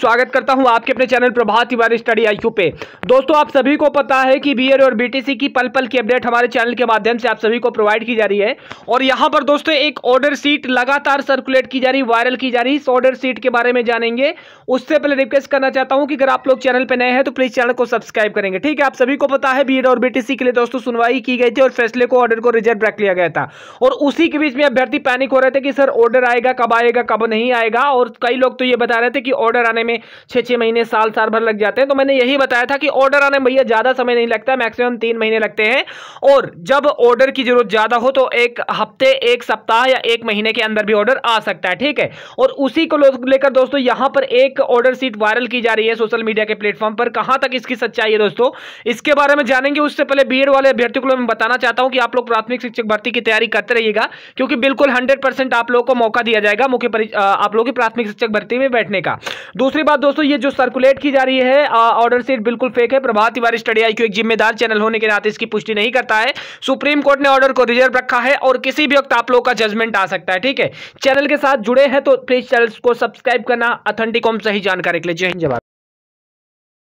स्वागत करता हूं आपके अपने channel Prabhat Tiwari study IQ पे दोस्तों आप सभी को पता है कि बीएड और बीटीसी की पल पल की अपडेट हमारे चैनल के माध्यम से आप सभी को प्रोवाइड की जा रही है और यहां पर दोस्तों एक ऑर्डर सीट लगातार सर्कुलेट की जा रही वायरल की जा रही इस ऑर्डर सीट के बारे में जानेंगे उससे पहले रिक्वेस्ट करना चाहता हूँ कि अगर आप लोग चैनल पर नए हैं तो प्लीज चैनल को सब्सक्राइब करेंगे ठीक है आप सभी को पता है बी और बीटीसी के लिए दोस्तों सुनवाई की गई थी और फैसले को ऑर्डर को रिजर्व रख लिया गया था और उसी के बीच में अभ्यर्थी पैनिक हो रहे थे कि सर ऑर्डर आएगा कब आएगा कब नहीं आएगा और कई लोग तो ये बता रहे थे कि ऑर्डर आने करने में छः छः महीने साल साल भर लग जाते हैं तो मैंने यही बताया था कि ऑर्डर आने में भैया ज़्यादा समय नहीं लगता मैक्सिमम तीन महीने लगते हैं और जब ऑर्डर की ज़रूरत ज़्यादा हो तो एक हफ्ते एक सप्ताह या एक महीने के अंदर भी ऑर्डर आ सकता है ठीक है और उसी को लेकर दोस्तों यहाँ पर एक ऑर्डर सीट वायरल की जा रही है सोशल मीडिया के प्लेटफॉर्म पर कहाँ तक इसकी सच्चाई है दोस्तों इसके बारे में जानेंगे उससे पहले बी वाले अभ्यर्थियों को मैं बताना चाहता हूँ कि आप लोग प्राथमिक शिक्षक भर्ती की तैयारी करते रहिएगा क्योंकि बिल्कुल हंड्रेड आप लोगों को मौका दिया जाएगा मुख्य आप लोगों की प्राथमिक शिक्षक भर्ती में बैठने का दूसरा दूसरी बात दोस्तों ये जो सर्कुलेट की जा रही है ऑर्डर सीट बिल्कुल फेक है प्रभात तिवारी स्टडी आई एक जिम्मेदार चैनल होने के नाते इसकी पुष्टि नहीं करता है सुप्रीम कोर्ट ने ऑर्डर को रिजर्व रखा है और किसी भी वक्त आप लोगों का जजमेंट आ सकता है ठीक है चैनल के साथ जुड़े हैं तो प्लीज चैनल को सब्सक्राइब करना अथेंटिक सही जानकारी के लिए जय हिंद जवाब